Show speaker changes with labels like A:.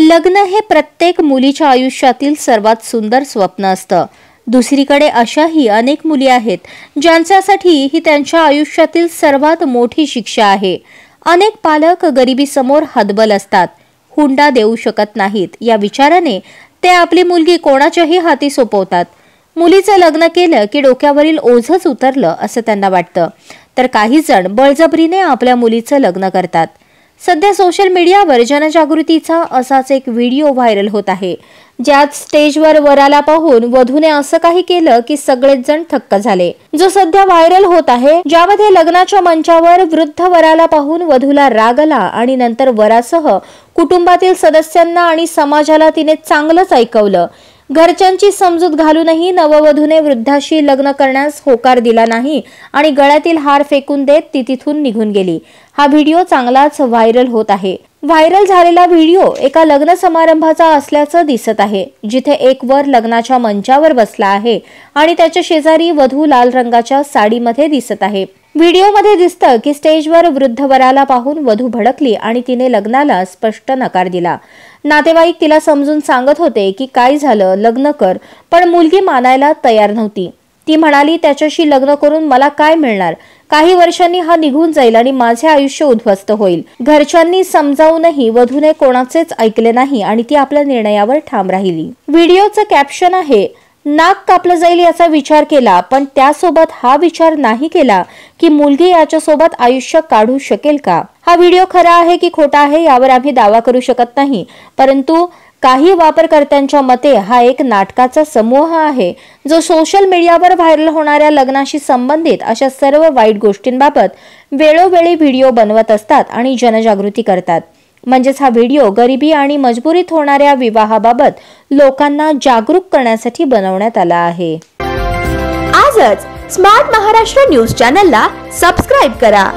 A: लग्न हे प्रत्येक मुलीच्या आयुष्यातील सर्वात सुंदर स्वप्न असतं दुसरीकडे अशाही अनेक मुली आहेत ज्यांच्यासाठी ही त्यांच्या आयुष्यातील सर्वात मोठी शिक्षा आहे अनेक पालक समोर हतबल असतात हुंडा देऊ शकत नाहीत या विचाराने ते आपली मुलगी कोणाच्याही हाती सोपवतात मुलीचं लग्न केलं की डोक्यावरील ओझच उतरलं असं त्यांना वाटतं तर काही जण बळजबरीने आपल्या मुलीचं लग्न करतात सध्या सोशल मीडियावर जनजागृतीचा असाच एक व्हिडिओ व्हायरल होत आहे ज्यात स्टेजवर वराला पाहून वधूने असं काही केलं की सगळेच जण थक्क झाले जो सध्या व्हायरल होत आहे ज्यामध्ये लग्नाच्या मंचावर वृद्ध वराला पाहून वधूला राग आला आणि नंतर वरासह कुटुंबातील सदस्यांना आणि समाजाला तिने चांगलंच ऐकवलं घरच्यांची समजूत घालूनही नववधूने वृद्धाशी लग्न करण्यास होकार दिला नाही आणि गळ्यातील हार फेकून देत ती तिथून निघून गेली हा व्हिडिओ चांगलाच व्हायरल होत आहे व्हायरल झालेला व्हिडिओ एका लग्न समारंभाचा असल्याचं दिसत आहे जिथे एक वर लग्नाच्या मंचावर बसला आहे आणि त्याच्या शेजारी वधू लाल रंगाच्या साडीमध्ये दिसत आहे व्हिडिओमध्ये दिसतं की स्टेजवर वृद्ध वराला पाहून वधू भडकली आणि तिने लग्नाला स्पष्ट नकार दिला नातेवाईक तिला समजून सांगत होते की काय झालं लग्न कर पण मुलगी मानायला तयार नव्हती ती म्हणाली त्याच्याशी लग्न करून मला काय मिळणार काही वर्षांनी हा निघून जाईल आणि माझे आयुष्य उद्ध्वस्त होईल घरच्यांनी समजावूनही वधूने कोणाचेच ऐकले नाही आणि ती आपल्या निर्णयावर ठाम राहिली व्हिडिओचं कॅप्शन आहे नाक कापलं जाईल याचा विचार केला पण त्यासोबत हा विचार नाही केला की मुलगी याच्यासोबत आयुष्य काढू शकेल का हा व्हिडिओ खरा आहे की खोटा आहे यावर आम्ही दावा करू शकत नाही परंतु काही वापरकर्त्यांच्या मते हा एक नाटकाचा समूह आहे जो सोशल मीडियावर व्हायरल होणाऱ्या लग्नाशी संबंधित अशा सर्व वाईट गोष्टींबाबत वेळोवेळी व्हिडिओ बनवत असतात आणि जनजागृती करतात म्हणजेच हा व्हिडिओ गरिबी आणि मजबुरीत होणाऱ्या विवाहाबाबत लोकांना जागरूक करण्यासाठी बनवण्यात आला आहे आजच स्मार्ट महाराष्ट्र न्यूज चॅनलला सबस्क्राईब करा